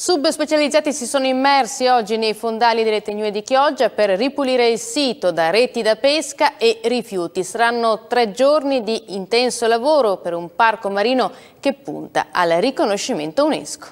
Subspecializzati si sono immersi oggi nei fondali delle tenue di Chioggia per ripulire il sito da reti da pesca e rifiuti. Saranno tre giorni di intenso lavoro per un parco marino che punta al riconoscimento UNESCO.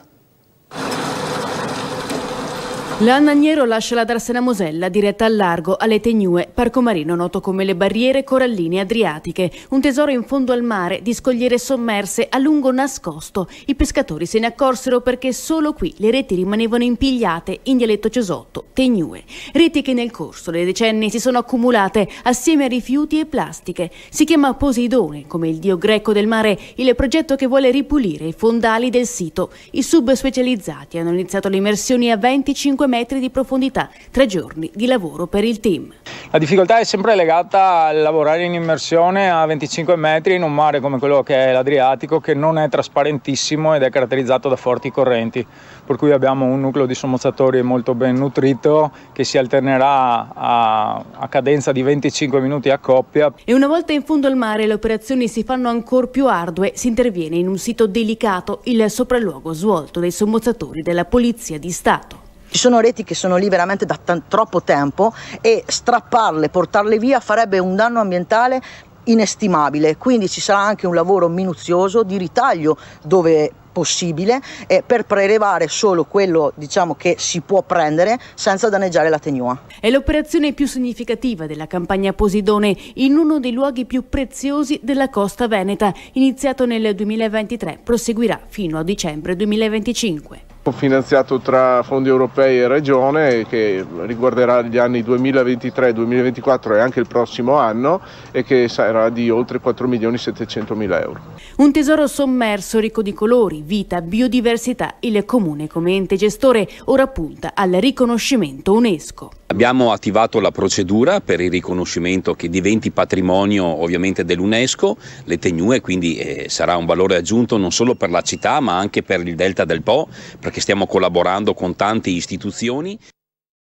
Leon Maniero lascia la Darsena Mosella, diretta al largo, alle Tegnue, parco marino noto come le barriere coralline adriatiche, un tesoro in fondo al mare di scogliere sommerse a lungo nascosto. I pescatori se ne accorsero perché solo qui le reti rimanevano impigliate in dialetto cesotto, Tegnue. Reti che nel corso dei decenni si sono accumulate assieme a rifiuti e plastiche. Si chiama Poseidone, come il dio greco del mare, il progetto che vuole ripulire i fondali del sito. I sub specializzati hanno iniziato le immersioni a 25 5 metri di profondità, tre giorni di lavoro per il team. La difficoltà è sempre legata al lavorare in immersione a 25 metri in un mare come quello che è l'Adriatico che non è trasparentissimo ed è caratterizzato da forti correnti, per cui abbiamo un nucleo di sommozzatori molto ben nutrito che si alternerà a, a cadenza di 25 minuti a coppia. E una volta in fondo al mare le operazioni si fanno ancora più ardue, si interviene in un sito delicato, il sopralluogo svolto dai sommozzatori della Polizia di Stato. Ci sono reti che sono lì veramente da t- troppo tempo e strapparle, portarle via farebbe un danno ambientale inestimabile, quindi ci sarà anche un lavoro minuzioso di ritaglio dove possibile eh, per prelevare solo quello diciamo, che si può prendere senza danneggiare la tenua. È l'operazione più significativa della campagna Posidone in uno dei luoghi più preziosi della costa veneta, iniziato nel 2023, proseguirà fino a dicembre 2025 finanziato tra fondi europei e regione che riguarderà gli anni 2023, 2024 e anche il prossimo anno e che sarà di oltre 4 milioni 700 mila euro. Un tesoro sommerso ricco di colori, vita, biodiversità, il comune come ente gestore ora punta al riconoscimento UNESCO. Abbiamo attivato la procedura per il riconoscimento che diventi patrimonio ovviamente dell'UNESCO, le tenue quindi eh, sarà un valore aggiunto non solo per la città ma anche per il delta del Po perché perché stiamo collaborando con tante istituzioni.